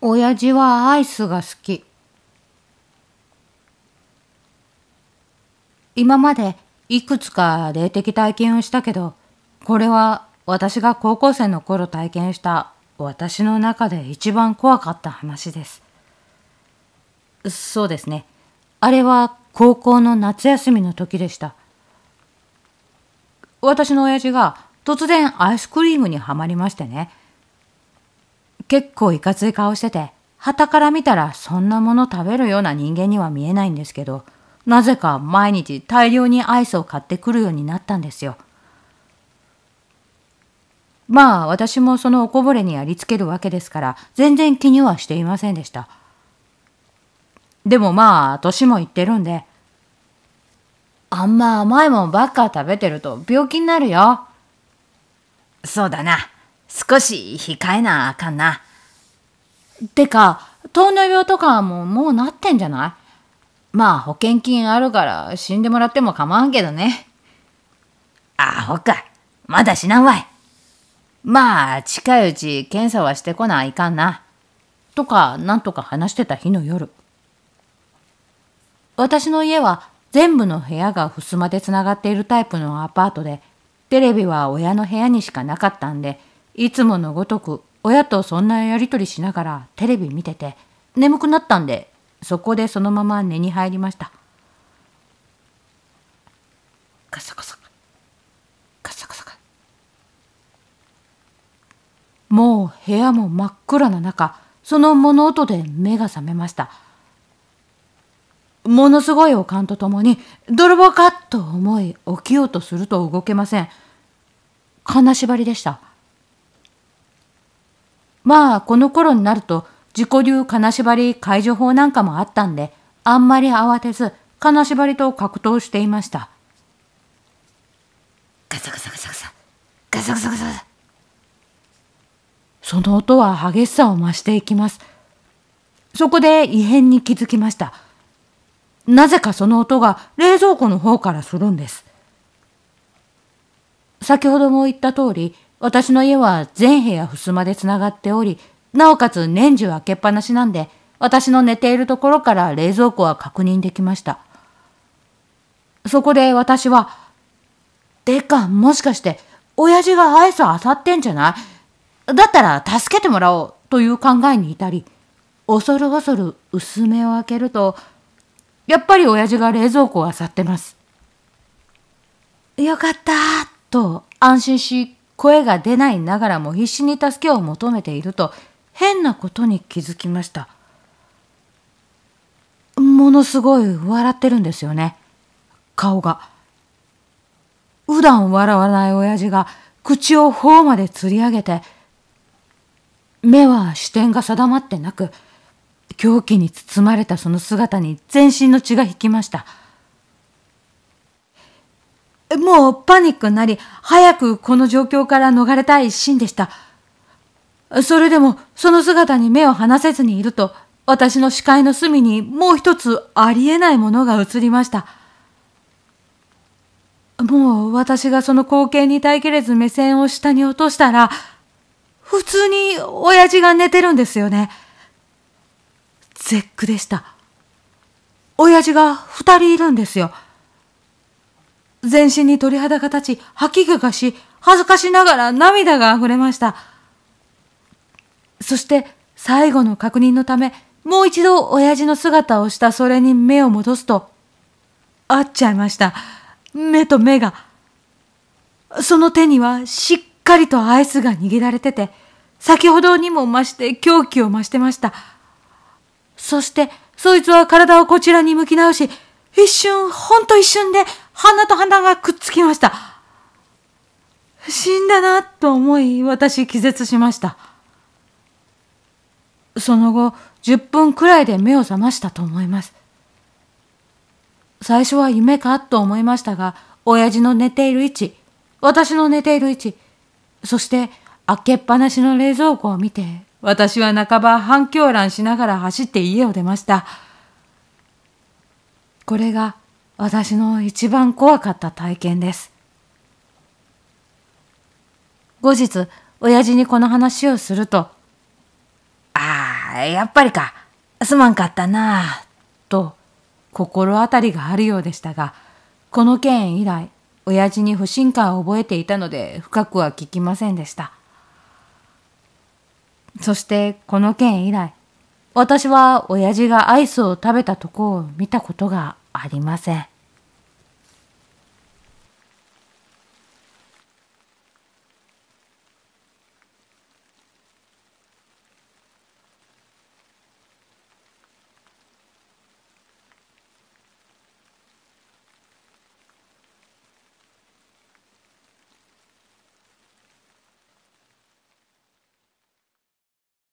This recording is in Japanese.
親父はアイスが好き。今までいくつか霊的体験をしたけど、これは私が高校生の頃体験した私の中で一番怖かった話です。そうですね。あれは高校の夏休みの時でした。私の親父が突然アイスクリームにはまりましてね。結構いかつい顔してて、旗から見たらそんなもの食べるような人間には見えないんですけど、なぜか毎日大量にアイスを買ってくるようになったんですよ。まあ私もそのおこぼれにありつけるわけですから全然気にはしていませんでした。でもまあ年もいってるんであんま甘いもんばっか食べてると病気になるよ。そうだな。少し控えなあかんな。てか、糖尿病とかももうなってんじゃないまあ保険金あるから死んでもらっても構わんけどね。あほかまだ死なんわい。まあ近いうち検査はしてこないかんな。とかなんとか話してた日の夜。私の家は全部の部屋が襖でつながっているタイプのアパートで、テレビは親の部屋にしかなかったんで、いつものごとく親とそんなやり取りしながらテレビ見てて眠くなったんでそこでそのまま寝に入りましたカサカサカサカサカもう部屋も真っ暗な中その物音で目が覚めましたものすごいおかんとともに泥棒かと思い起きようとすると動けません金縛りでしたまあこの頃になると自己流金縛り解除法なんかもあったんであんまり慌てず金縛りと格闘していましたガサガサガサガサガサガサガサその音は激しさを増していきますそこで異変に気づきましたなぜかその音が冷蔵庫の方からするんです先ほども言った通り私の家は全部屋襖でつながっており、なおかつ年中開けっぱなしなんで、私の寝ているところから冷蔵庫は確認できました。そこで私は、でか、もしかして、親父がアイスあさってんじゃないだったら助けてもらおうという考えに至り、恐る恐る薄目を開けると、やっぱり親父が冷蔵庫を漁ってます。よかった、と安心し声が出ないながらも必死に助けを求めていると変なことに気づきましたものすごい笑ってるんですよね顔が普段笑わない親父が口を頬までつり上げて目は視点が定まってなく狂気に包まれたその姿に全身の血が引きました。もうパニックになり、早くこの状況から逃れたい一心でした。それでも、その姿に目を離せずにいると、私の視界の隅にもう一つありえないものが映りました。もう私がその光景に耐えきれず目線を下に落としたら、普通に親父が寝てるんですよね。絶句でした。親父が二人いるんですよ。全身に鳥肌が立ち、吐き気がし、恥ずかしながら涙が溢れました。そして最後の確認のため、もう一度親父の姿をしたそれに目を戻すと、会っちゃいました。目と目が。その手にはしっかりとアイスが握られてて、先ほどにも増して狂気を増してました。そして、そいつは体をこちらに向き直し、一瞬、ほんと一瞬で、鼻と鼻がくっつきました。死んだなと思い、私気絶しました。その後、10分くらいで目を覚ましたと思います。最初は夢かと思いましたが、親父の寝ている位置、私の寝ている位置、そして開けっぱなしの冷蔵庫を見て、私は半ば反狂乱しながら走って家を出ました。これが私の一番怖かった体験です。後日、親父にこの話をすると、ああ、やっぱりか、すまんかったなと心当たりがあるようでしたが、この件以来、親父に不信感を覚えていたので深くは聞きませんでした。そしてこの件以来、私は親父がアイスを食べたとこを見たことがありません